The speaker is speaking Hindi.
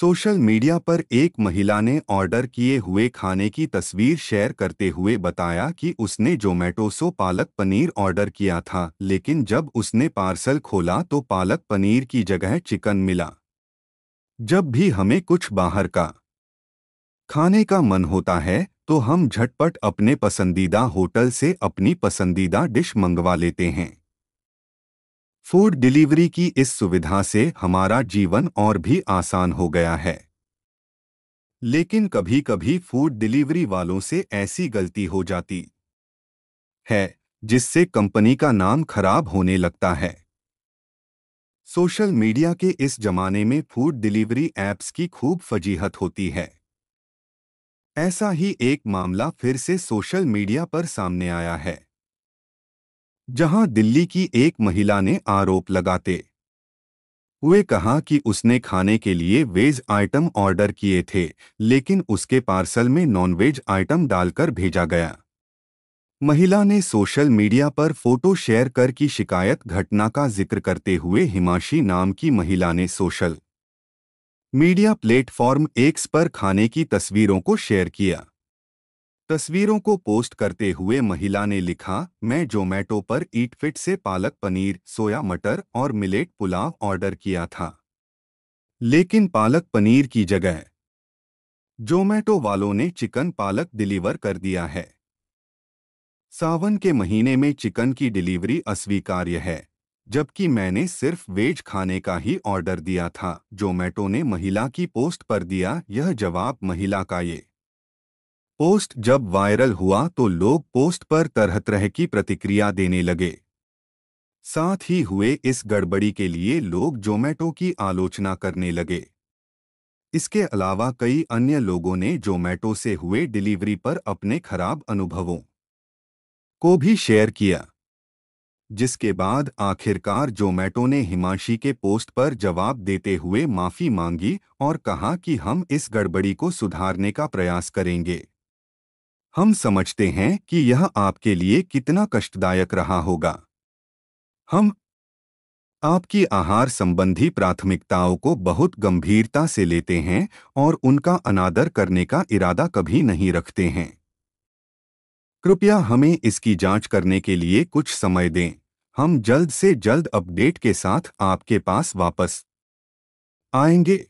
सोशल मीडिया पर एक महिला ने ऑर्डर किए हुए खाने की तस्वीर शेयर करते हुए बताया कि उसने जोमेटो सो पालक पनीर ऑर्डर किया था लेकिन जब उसने पार्सल खोला तो पालक पनीर की जगह चिकन मिला जब भी हमें कुछ बाहर का खाने का मन होता है तो हम झटपट अपने पसंदीदा होटल से अपनी पसंदीदा डिश मंगवा लेते हैं फूड डिलीवरी की इस सुविधा से हमारा जीवन और भी आसान हो गया है लेकिन कभी कभी फूड डिलीवरी वालों से ऐसी गलती हो जाती है जिससे कंपनी का नाम खराब होने लगता है सोशल मीडिया के इस जमाने में फूड डिलीवरी ऐप्स की खूब फजीहत होती है ऐसा ही एक मामला फिर से सोशल मीडिया पर सामने आया है जहां दिल्ली की एक महिला ने आरोप लगाते हुए कहा कि उसने खाने के लिए वेज आइटम ऑर्डर किए थे लेकिन उसके पार्सल में नॉनवेज आइटम डालकर भेजा गया महिला ने सोशल मीडिया पर फोटो शेयर कर की शिकायत घटना का जिक्र करते हुए हिमाशी नाम की महिला ने सोशल मीडिया प्लेटफॉर्म एक्स पर खाने की तस्वीरों को शेयर किया तस्वीरों को पोस्ट करते हुए महिला ने लिखा मैं जोमैटो पर ईट फिट से पालक पनीर सोया मटर और मिलेट पुलाव ऑर्डर किया था लेकिन पालक पनीर की जगह जोमैटो वालों ने चिकन पालक डिलीवर कर दिया है सावन के महीने में चिकन की डिलीवरी अस्वीकार्य है जबकि मैंने सिर्फ वेज खाने का ही ऑर्डर दिया था जोमैटो ने महिला की पोस्ट पर दिया यह जवाब महिला का ये पोस्ट जब वायरल हुआ तो लोग पोस्ट पर तरह तरह की प्रतिक्रिया देने लगे साथ ही हुए इस गड़बड़ी के लिए लोग जोमेटो की आलोचना करने लगे इसके अलावा कई अन्य लोगों ने जोमेटो से हुए डिलीवरी पर अपने खराब अनुभवों को भी शेयर किया जिसके बाद आखिरकार जोमेटो ने हिमांशी के पोस्ट पर जवाब देते हुए माफ़ी मांगी और कहा कि हम इस गड़बड़ी को सुधारने का प्रयास करेंगे हम समझते हैं कि यह आपके लिए कितना कष्टदायक रहा होगा हम आपकी आहार संबंधी प्राथमिकताओं को बहुत गंभीरता से लेते हैं और उनका अनादर करने का इरादा कभी नहीं रखते हैं कृपया हमें इसकी जांच करने के लिए कुछ समय दें हम जल्द से जल्द अपडेट के साथ आपके पास वापस आएंगे